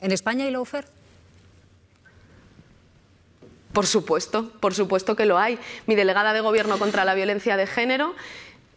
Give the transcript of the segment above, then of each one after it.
¿En España hay lawfare? Por supuesto, por supuesto que lo hay. Mi delegada de Gobierno contra la Violencia de Género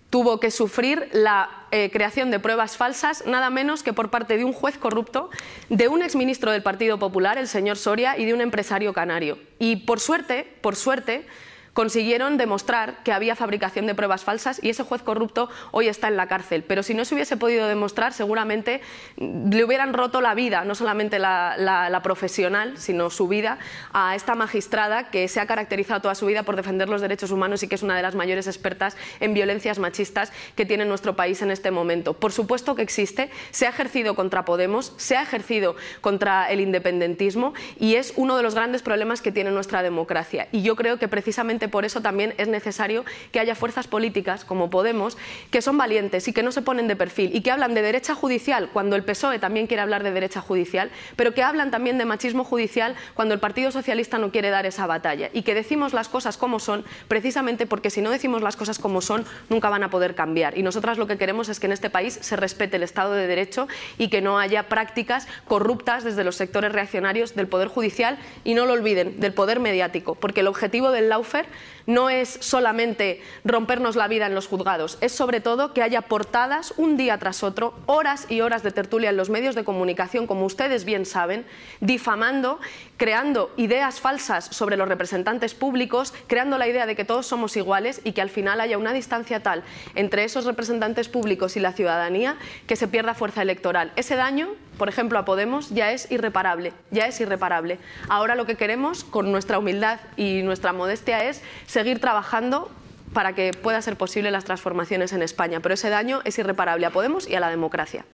tuvo que sufrir la eh, creación de pruebas falsas, nada menos que por parte de un juez corrupto, de un exministro del Partido Popular, el señor Soria, y de un empresario canario. Y por suerte, por suerte, consiguieron demostrar que había fabricación de pruebas falsas y ese juez corrupto hoy está en la cárcel. Pero si no se hubiese podido demostrar, seguramente le hubieran roto la vida, no solamente la, profesional, sino su vida, a esta magistrada que se ha caracterizado toda su vida por defender los derechos humanos y que es una de las mayores expertas en violencias machistas que tiene nuestro país en este momento. Por supuesto que existe, se ha ejercido contra Podemos, se ha ejercido contra el independentismo y es uno de los grandes problemas que tiene nuestra democracia. Y yo creo que precisamente por eso también es necesario que haya fuerzas políticas como Podemos que son valientes y que no se ponen de perfil y que hablan de derecha judicial cuando el PSOE también quiere hablar de derecha judicial, pero que hablan también de machismo judicial cuando el Partido Socialista no quiere dar esa batalla y que decimos las cosas como son precisamente porque si no decimos las cosas como son nunca van a poder cambiar y nosotras lo que queremos es que en este país se respete el Estado de Derecho y que no haya prácticas corruptas desde los sectores reaccionarios del Poder Judicial y no lo olviden, del Poder Mediático, porque el objetivo del Laufer no es solamente rompernos la vida en los juzgados, es sobre todo que haya portadas un día tras otro, horas y horas de tertulia en los medios de comunicación, como ustedes bien saben, difamando, creando ideas falsas sobre los representantes públicos, creando la idea de que todos somos iguales y que al final haya una distancia tal entre esos representantes públicos y la ciudadanía que se pierda fuerza electoral. Ese daño por ejemplo, a Podemos, ya es irreparable, ya es irreparable. Ahora lo que queremos, con nuestra humildad y nuestra modestia, es seguir trabajando para que pueda ser posible las transformaciones en España. Pero ese daño es irreparable a Podemos y a la democracia.